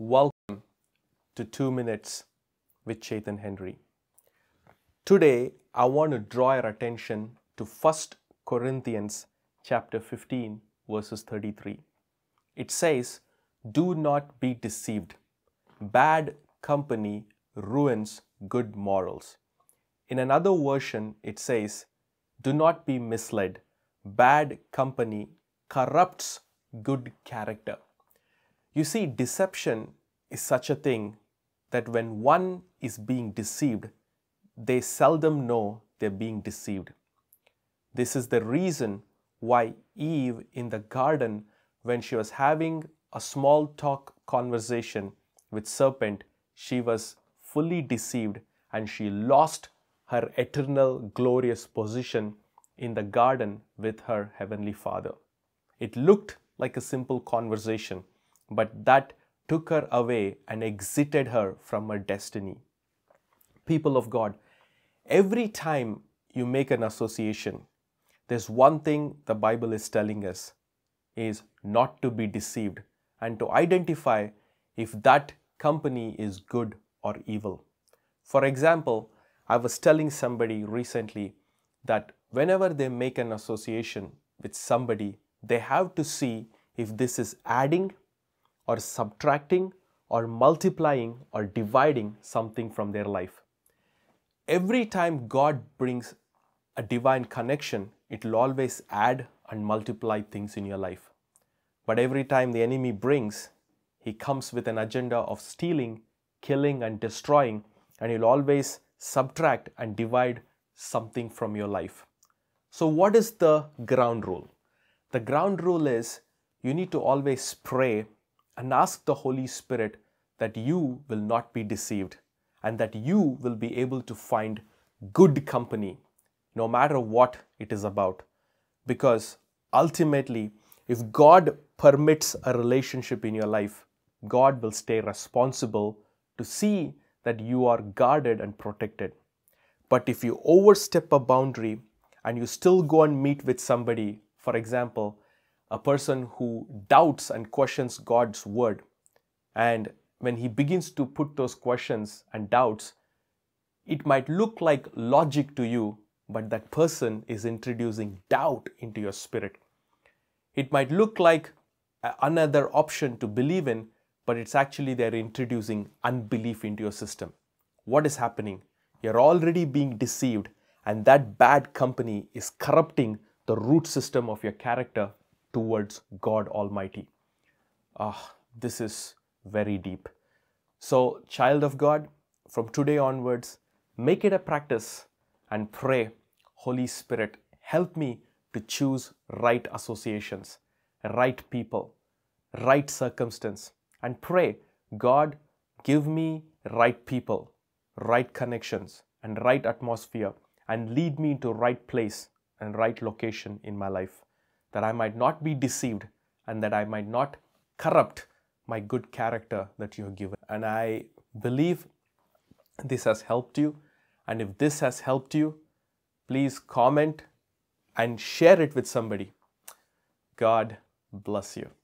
Welcome to 2 Minutes with Chetan Henry. Today, I want to draw your attention to 1 Corinthians chapter 15 verses 33. It says, "Do not be deceived. Bad company ruins good morals." In another version, it says, "Do not be misled. Bad company corrupts good character." You see, deception is such a thing that when one is being deceived, they seldom know they're being deceived. This is the reason why Eve in the garden, when she was having a small talk conversation with serpent, she was fully deceived and she lost her eternal glorious position in the garden with her heavenly father. It looked like a simple conversation, but that took her away and exited her from her destiny. People of God, every time you make an association, there's one thing the Bible is telling us is not to be deceived and to identify if that company is good or evil. For example, I was telling somebody recently that whenever they make an association with somebody, they have to see if this is adding or subtracting or multiplying or dividing something from their life. Every time God brings a divine connection, it will always add and multiply things in your life. But every time the enemy brings, he comes with an agenda of stealing, killing, and destroying, and he'll always subtract and divide something from your life. So, what is the ground rule? The ground rule is you need to always pray and ask the Holy Spirit that you will not be deceived and that you will be able to find good company no matter what it is about. Because ultimately, if God permits a relationship in your life, God will stay responsible to see that you are guarded and protected. But if you overstep a boundary and you still go and meet with somebody, for example, a person who doubts and questions God's word. And when he begins to put those questions and doubts, it might look like logic to you, but that person is introducing doubt into your spirit. It might look like another option to believe in, but it's actually they're introducing unbelief into your system. What is happening? You're already being deceived, and that bad company is corrupting the root system of your character towards God Almighty. Ah, this is very deep. So, child of God, from today onwards, make it a practice and pray, Holy Spirit, help me to choose right associations, right people, right circumstance, and pray, God, give me right people, right connections, and right atmosphere, and lead me to right place and right location in my life that I might not be deceived and that I might not corrupt my good character that you have given. And I believe this has helped you. And if this has helped you, please comment and share it with somebody. God bless you.